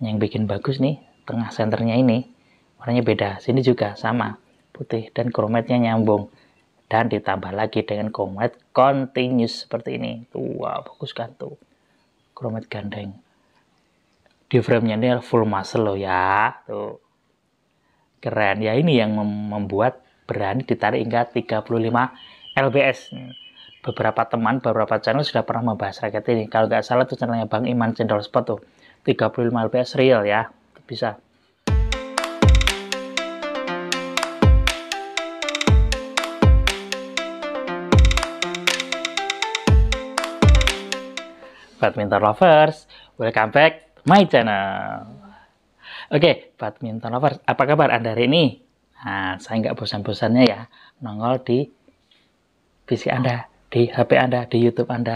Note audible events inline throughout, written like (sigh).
yang bikin bagus nih tengah senternya ini warnanya beda sini juga sama putih dan krometnya nyambung dan ditambah lagi dengan komet continuous seperti ini wah wow, bagus kan tuh kromet gandeng di frame-nya ini full muscle loh ya tuh keren ya ini yang membuat berani ditarik hingga 35 lbs beberapa teman beberapa channel sudah pernah membahas raket ini kalau nggak salah tuh channelnya Bang Iman Cendol Spot tuh 35 lps real ya bisa badminton lovers, welcome back to my channel. Oke, okay, badminton lovers, apa kabar Anda hari ini? Nah, saya nggak bosan-bosannya ya nongol di PC Anda di HP Anda, di YouTube Anda.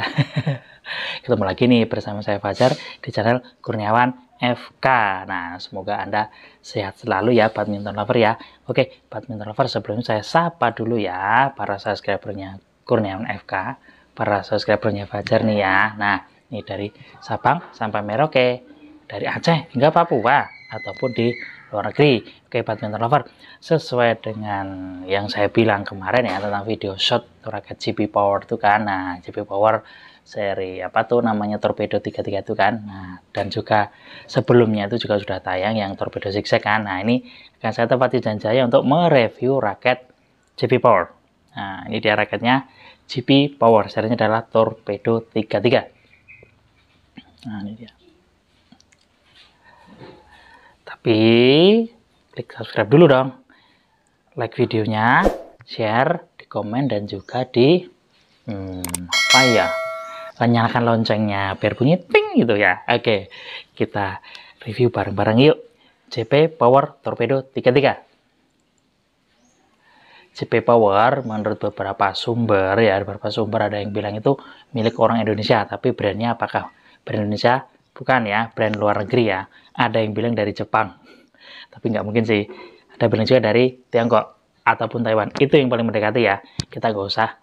(laughs) Ketemu lagi nih bersama saya Fajar di channel Kurniawan FK. Nah, semoga Anda sehat selalu ya badminton lover ya. Oke, badminton lover sebelumnya saya sapa dulu ya para subscribernya Kurniawan FK, para subscribernya Fajar nih ya. Nah, ini dari Sabang sampai Merauke, dari Aceh hingga Papua ataupun di luar negeri. Oke, badminton lover, sesuai dengan yang saya bilang kemarin ya tentang video shot raket GP Power itu kan. Nah, GP Power seri apa tuh namanya torpedo 33 itu kan. Nah, dan juga sebelumnya itu juga sudah tayang yang torpedo zigzag kan. Nah, ini akan saya tepati janjinya untuk mereview raket GP Power. Nah, ini dia raketnya GP Power. Serinya adalah torpedo 33. Nah, ini dia tapi klik subscribe dulu dong like videonya share di komen dan juga di hmm, apa ya nyalakan loncengnya biar bunyi ting gitu ya oke kita review bareng-bareng yuk CP Power Torpedo 33 CP Power menurut beberapa sumber ya beberapa sumber ada yang bilang itu milik orang Indonesia tapi brandnya apakah brand Indonesia bukan ya brand luar negeri ya ada yang bilang dari Jepang tapi nggak mungkin sih ada brand juga dari Tiongkok ataupun Taiwan itu yang paling mendekati ya kita nggak usah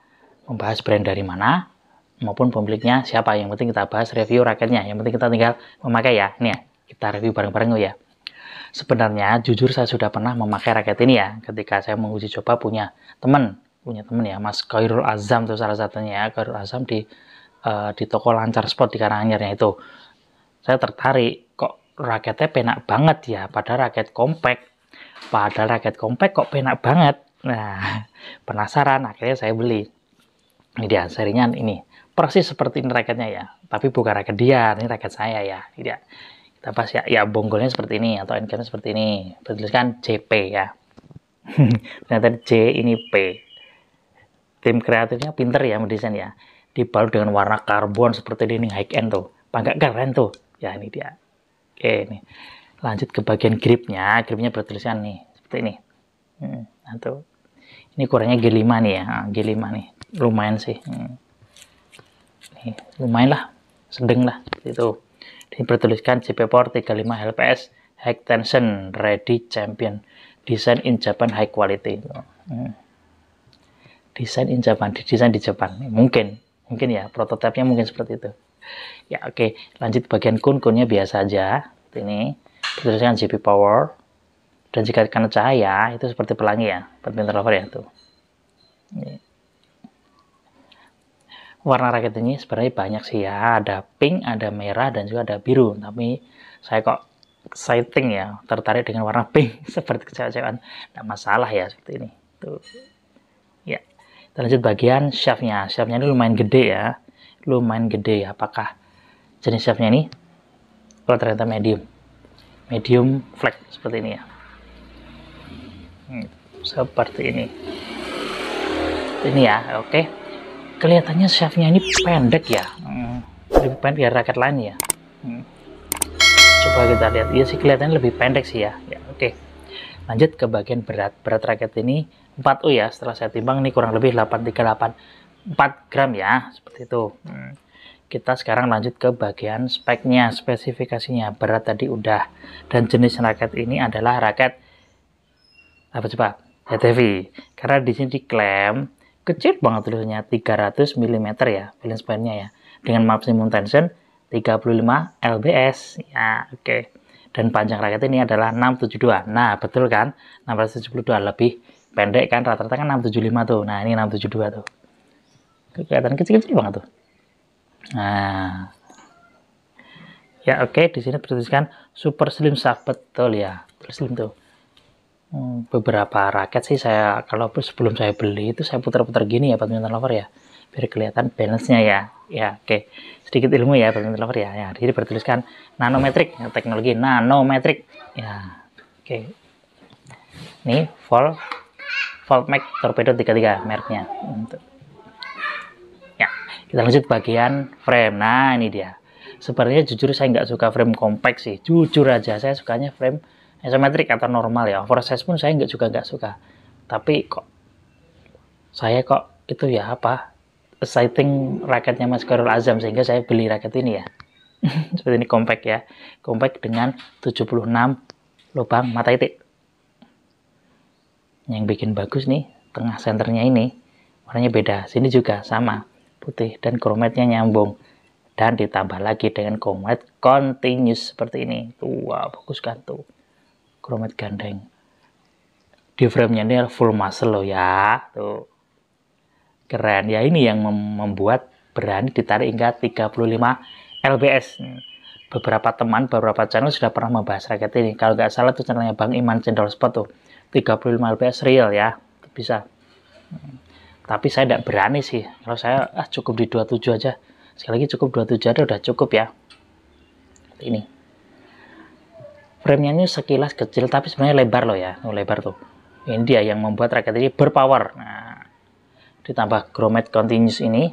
membahas brand dari mana maupun pemiliknya siapa yang penting kita bahas review raketnya yang penting kita tinggal memakai ya nih ya kita review bareng-bareng ya sebenarnya jujur saya sudah pernah memakai raket ini ya ketika saya menguji coba punya teman punya teman ya Mas Khairul Azam itu salah satunya ya Khairul Azam di uh, di toko lancar spot di Karanganyarnya itu saya tertarik raketnya penak banget ya pada raket compact pada raket compact kok penak banget nah (laughs) penasaran akhirnya saya beli ini dia serinya ini persis seperti ini raketnya ya tapi bukan raket dia ini raket saya ya ini dia kita pas ya ya bonggolnya seperti ini atau endcapnya seperti ini bertuliskan JP ya (laughs) ternyata J ini P tim kreatifnya pinter ya mendesain ya dibalut dengan warna karbon seperti ini high end tuh panggak keren tuh ya ini dia Oke, ini. Lanjut ke bagian gripnya. Gripnya bertulisan nih, seperti ini. Hmm, atau nah, ini ukurannya G5 nih ya. Ah, G5 nih. Lumayan sih. Hmm. Nih, lumayan lah. Sedeng lah, itu. Ini bertuliskan CP 4 35 LPS high tension ready champion design in Japan high quality. Hmm. Desain in Japan, desain di Jepang. Mungkin, mungkin ya Prototipnya mungkin seperti itu ya oke okay. lanjut bagian kun kunnya biasa aja ini dengan GP power dan jika karena cahaya itu seperti pelangi ya permintaan lover ya tuh ini. warna raket ini sebenarnya banyak sih ya ada pink ada merah dan juga ada biru tapi saya kok exciting ya tertarik dengan warna pink (laughs) seperti kecewa-cewaan tidak masalah ya seperti ini tuh ya kita lanjut bagian shaftnya shaftnya ini lumayan gede ya lumayan gede ya. Apakah jenis shaftnya ini? Kalau ternyata medium. Medium flex seperti ini ya. Hmm, seperti ini. Ini ya, oke. Okay. Kelihatannya shaftnya ini pendek ya. Hmm, lebih pendek dari raket lain ya. Hmm. Coba kita lihat. Iya sih kelihatannya lebih pendek sih ya. ya oke. Okay. Lanjut ke bagian berat. Berat raket ini 4U ya. Setelah saya timbang ini kurang lebih 838 4 gram ya, seperti itu. Hmm. Kita sekarang lanjut ke bagian speknya, spesifikasinya. Berat tadi udah. Dan jenis raket ini adalah raket apa coba? HTV. E Karena di sini diklaim kecil banget tulisannya 300 mm ya, balance spannya ya. Dengan maksimum tension 35 lbs. Ya, oke. Okay. Dan panjang raket ini adalah 672. Nah, betul kan? 672 lebih pendek kan rata-rata kan 675 tuh. Nah, ini 672 tuh kelihatan kecil-kecil banget tuh nah ya oke okay. di sini bertuliskan super slim shark betul ya super slim tuh hmm, beberapa raket sih saya kalau sebelum saya beli itu saya putar-putar gini ya badminton lover ya biar kelihatan balance-nya ya ya oke okay. sedikit ilmu ya badminton lover ya ya jadi bertuliskan nanometrik, ya, teknologi nanometrik. ya oke okay. ini volt mag torpedo 33 merknya untuk kita lanjut bagian frame. Nah, ini dia. Sebenarnya jujur saya nggak suka frame compact sih. Jujur aja, saya sukanya frame isometric atau normal ya. Oversize pun saya nggak juga nggak suka. Tapi kok saya kok itu ya apa? Sighting raketnya Mas Karul Azam sehingga saya beli raket ini ya. (laughs) Seperti ini compact ya. compact dengan 76 lubang mata itik. Yang bikin bagus nih tengah senternya ini warnanya beda. Sini juga sama putih dan krometnya nyambung dan ditambah lagi dengan komet continuous seperti ini tuh wow, bagus kan tuh kromet gandeng di frame-nya ini full muscle loh ya tuh keren ya ini yang membuat berani ditarik hingga 35 lbs beberapa teman, beberapa channel sudah pernah membahas raket ini. Kalau nggak salah tuh channelnya Bang Iman Cendol Spot tuh. 35 lbs real ya, bisa tapi saya tidak berani sih kalau saya ah cukup di 27 aja sekali lagi cukup 27 aja udah cukup ya ini frame-nya ini sekilas kecil tapi sebenarnya lebar loh ya oh, lebar tuh ini dia yang membuat raket ini berpower nah ditambah grommet continuous ini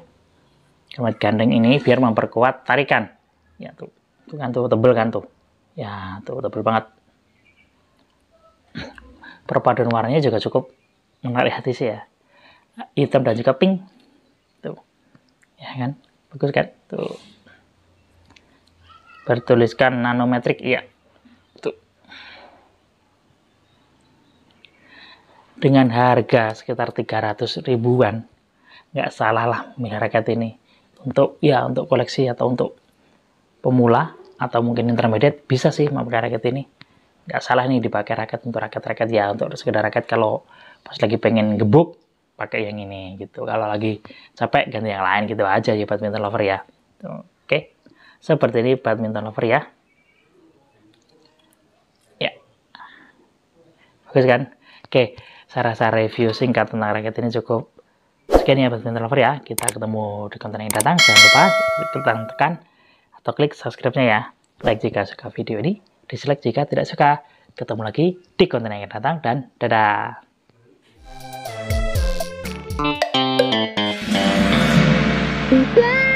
grommet gandeng ini biar memperkuat tarikan ya tuh tuh kan tuh tebel kan tuh ya tuh tebel banget perpaduan warnanya juga cukup menarik hati sih ya hitam dan juga pink tuh ya kan bagus kan tuh bertuliskan nanometrik iya tuh dengan harga sekitar 300 ribuan nggak salah lah masyarakat ini untuk ya untuk koleksi atau untuk pemula atau mungkin intermediate bisa sih memakai raket ini nggak salah nih dipakai raket untuk raket-raket ya untuk sekedar raket kalau pas lagi pengen gebuk pakai yang ini gitu. Kalau lagi capek ganti yang lain gitu aja ya badminton lover ya. Oke. Seperti ini badminton lover ya. Ya. Bagus kan? Oke, okay. saya rasa review singkat tentang raket ini cukup sekian ya badminton lover ya. Kita ketemu di konten yang datang. Jangan lupa tekan tekan atau klik subscribe-nya ya. Like jika suka video ini, dislike jika tidak suka. Ketemu lagi di konten yang datang dan dadah. 对。